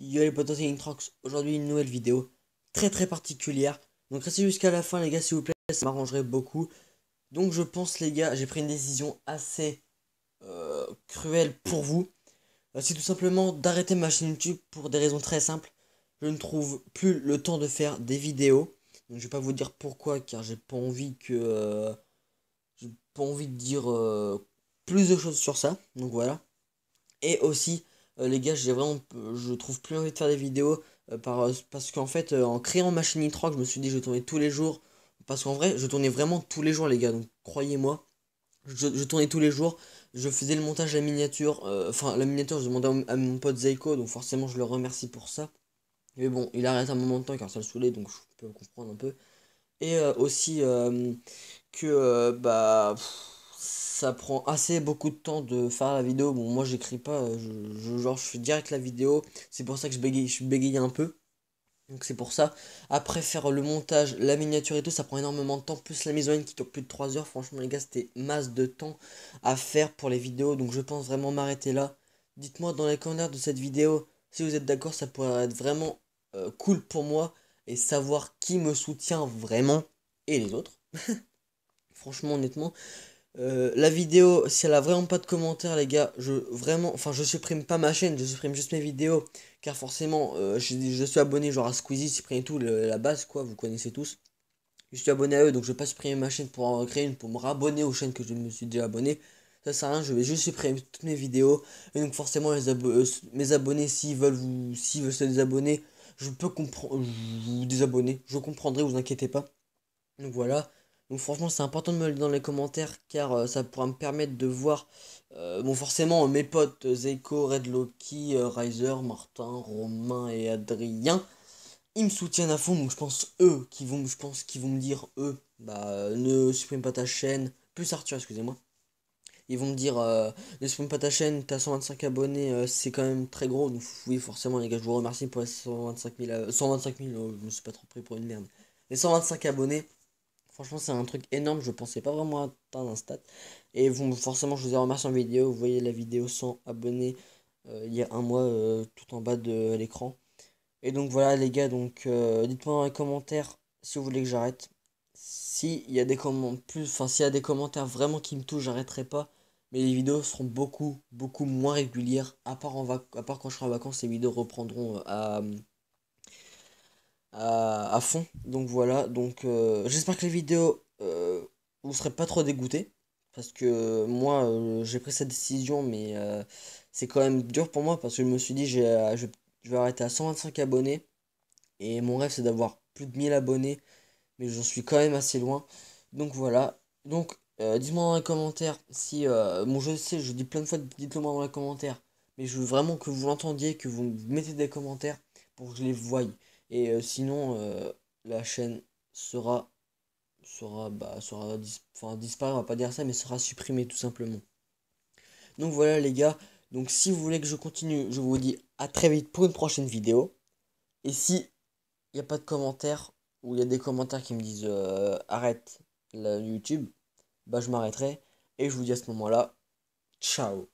Yo les potos, Introx. Aujourd'hui, une nouvelle vidéo très très particulière. Donc, restez jusqu'à la fin, les gars, s'il vous plaît, ça m'arrangerait beaucoup. Donc, je pense, les gars, j'ai pris une décision assez euh, cruelle pour vous. Euh, c'est tout simplement d'arrêter ma chaîne YouTube pour des raisons très simples. Je ne trouve plus le temps de faire des vidéos. Donc, je vais pas vous dire pourquoi, car j'ai pas envie que. Euh, j'ai pas envie de dire plus de choses sur ça. Donc, voilà. Et aussi euh, les gars, j'ai vraiment, je trouve plus envie de faire des vidéos euh, euh, parce qu'en fait, en créant ma chaîne je me suis dit, je tournais tous les jours. Parce qu'en vrai, je tournais vraiment tous les jours, les gars. Donc, croyez-moi, je, tournais tous les jours. Je faisais le montage à la miniature. Enfin, la miniature, je demandais à, mon pote Zeiko. Donc, forcément, je le remercie pour ça. Mais bon, il arrête un moment de temps car ça le saoulait. Donc, je peux comprendre un peu. Et aussi que, bah ça prend assez beaucoup de temps de faire la vidéo. Bon, moi j'écris pas, euh, je, genre je fais direct la vidéo, c'est pour ça que je bégaye, je bégayé un peu. Donc c'est pour ça. Après faire le montage, la miniature et tout, ça prend énormément de temps. Plus la mise en ligne qui dure plus de 3 heures. Franchement les gars, c'était masse de temps à faire pour les vidéos. Donc je pense vraiment m'arrêter là. Dites-moi dans les commentaires de cette vidéo si vous êtes d'accord, ça pourrait être vraiment euh, cool pour moi. Et savoir qui me soutient vraiment et les autres. Franchement honnêtement. Euh, la vidéo, si elle a vraiment pas de commentaires, les gars, je vraiment, enfin, je supprime pas ma chaîne, je supprime juste mes vidéos, car forcément, euh, je, suis abonné genre à Squeezie, supprime et tout, la base quoi, vous connaissez tous. Je suis abonné à eux, donc je vais pas supprimer ma chaîne pour en créer une, pour me rabonner aux chaînes que je me suis déjà abonné. Ça sert à rien, je vais juste supprimer toutes mes vidéos, et donc forcément, euh, mes abonnés, s'ils veulent vous, s'ils veulent se désabonner, je peux comprendre, vous désabonner, je comprendrai, vous inquiétez pas. Donc voilà. Donc franchement c'est important de me le dire dans les commentaires car euh, ça pourra me permettre de voir euh, bon forcément mes potes Zeko, Red Loki, euh, Riser, Martin, Romain et Adrien ils me soutiennent à fond donc je pense eux qui vont je pense qu'ils vont me dire eux bah ne supprime pas ta chaîne plus Arthur excusez-moi ils vont me dire ne supprime pas ta chaîne, t'as 125 abonnés, c'est quand même très gros. Donc, oui, forcément, les gars, je vous remercie pour les 125 000, 125 000, je me suis pas trop pris pour une merde. Les 125 abonnés, Franchement, c'est un truc énorme. Je pensais pas vraiment atteindre un stade. Et vous, forcément, je vous ai remercié en vidéo. Vous voyez la vidéo sans abonnés euh, il y a un mois euh, tout en bas de l'écran. Et donc voilà, les gars. Donc euh, dites-moi dans les commentaires si vous voulez que j'arrête. S'il y, a des plus, enfin, y a des commentaires vraiment qui me touchent, j'arrêterai pas. Mais les vidéos seront beaucoup, beaucoup moins régulières. À part, à part quand je serai en vacances, les vidéos reprendront à à, fond. Donc voilà, donc euh, j'espère que les vidéos euh, vous serez pas trop dégoûté parce que moi euh, j'ai pris cette décision mais c'est quand même dur pour moi parce que je me suis dit je, vais arrêter à 125 abonnés et mon rêve c'est d'avoir plus de 1000 abonnés mais j'en suis quand même assez loin donc voilà donc dites-moi dans les commentaires si mon je sais je dis plein de fois dites-le moi dans les commentaires mais je veux vraiment que vous l'entendiez que vous mettez des commentaires pour que je les voie et euh, sinon, euh, la chaîne sera sera bah sera disparaît, on va pas dire ça mais sera supprimée tout simplement. Donc voilà les gars, donc si vous voulez que je continue, je vous dis à très vite pour une prochaine vidéo. Et si il n'y a pas de commentaires ou il y a des commentaires qui me disent euh, arrête la YouTube, bah je m'arrêterai et je vous dis à ce moment-là ciao.